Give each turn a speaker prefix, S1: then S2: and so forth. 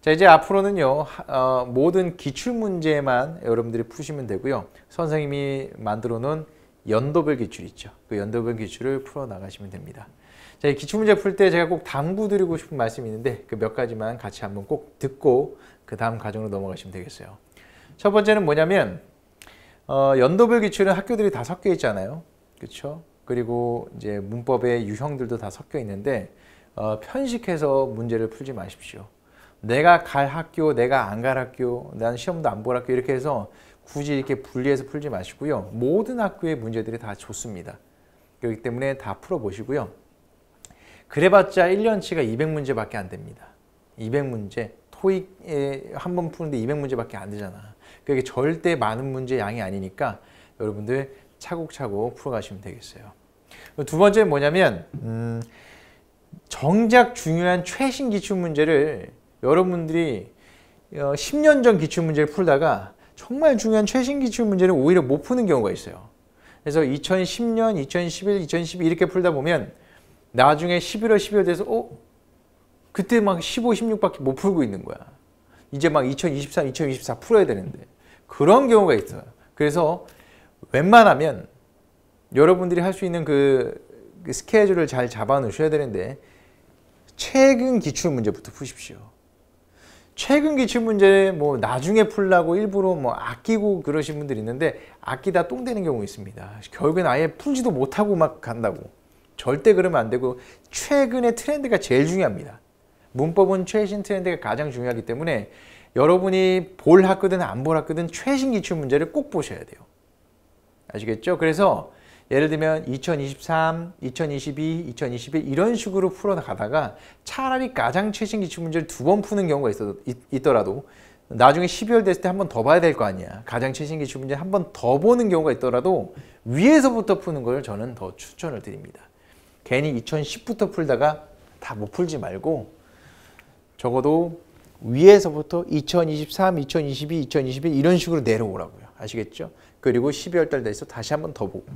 S1: 자 이제 앞으로는요 어, 모든 기출문제만 여러분들이 푸시면 되고요 선생님이 만들어 놓은 연도별 기출 있죠 그 연도별 기출을 풀어 나가시면 됩니다 자, 이 기출문제 풀 때 제가 꼭 당부드리고 싶은 말씀이 있는데 그 몇 가지만 같이 한번 꼭 듣고 그 다음 과정으로 넘어가시면 되겠어요 첫 번째는 뭐냐면 어, 연도별 기출은 학교들이 다 섞여 있잖아요 그쵸 그리고 이제 문법의 유형들도 다 섞여 있는데 어, 편식해서 문제를 풀지 마십시오 내가 갈 학교, 내가 안 갈 학교, 난 시험도 안 볼 학교 이렇게 해서 굳이 이렇게 분리해서 풀지 마시고요. 모든 학교의 문제들이 다 좋습니다. 그렇기 때문에 다 풀어보시고요. 그래봤자 1년치가 200문제밖에 안 됩니다. 200문제. 토익에 한 번 푸는데 200문제밖에 안 되잖아. 그게 그러니까 절대 많은 문제 양이 아니니까 여러분들 차곡차곡 풀어가시면 되겠어요. 두 번째는 뭐냐면 음, 정작 중요한 최신 기출 문제를 여러분들이 10년 어, 전 기출문제를 풀다가 정말 중요한 최신 기출문제는 오히려 못 푸는 경우가 있어요. 그래서 2010년, 2011, 2012 이렇게 풀다 보면 나중에 11월, 12월 돼서 어? 그때 막 15, 16밖에 못 풀고 있는 거야. 이제 막 2023, 2024 풀어야 되는데 그런 경우가 있어요. 그래서 웬만하면 여러분들이 할 수 있는 그, 그 스케줄을 잘 잡아 놓으셔야 되는데 최근 기출 문제부터 푸십시오. 최근 기출 문제 뭐 나중에 풀라고 일부러 뭐 아끼고 그러신 분들 있는데 아끼다 똥되는 경우 있습니다. 결국엔 아예 풀지도 못하고 막 간다고. 절대 그러면 안 되고 최근의 트렌드가 제일 중요합니다. 문법은 최신 트렌드가 가장 중요하기 때문에 여러분이 볼 학교든 안 볼 학교든 최신 기출 문제를 꼭 보셔야 돼요. 아시겠죠? 그래서 예를 들면 2023, 2022, 2021 이런 식으로 풀어가다가 차라리 가장 최신 기출 문제를 두 번 푸는 경우가 있어, 있, 있더라도 나중에 12월 됐을 때 한 번 더 봐야 될 거 아니야. 가장 최신 기출 문제 한 번 더 보는 경우가 있더라도 위에서부터 푸는 걸 저는 더 추천을 드립니다. 괜히 2010부터 풀다가 다 못 풀지 말고 적어도 위에서부터 2023, 2022, 2021 이런 식으로 내려오라고요. 아시겠죠? 그리고 12월 달 돼서 다시 한 번 더 보고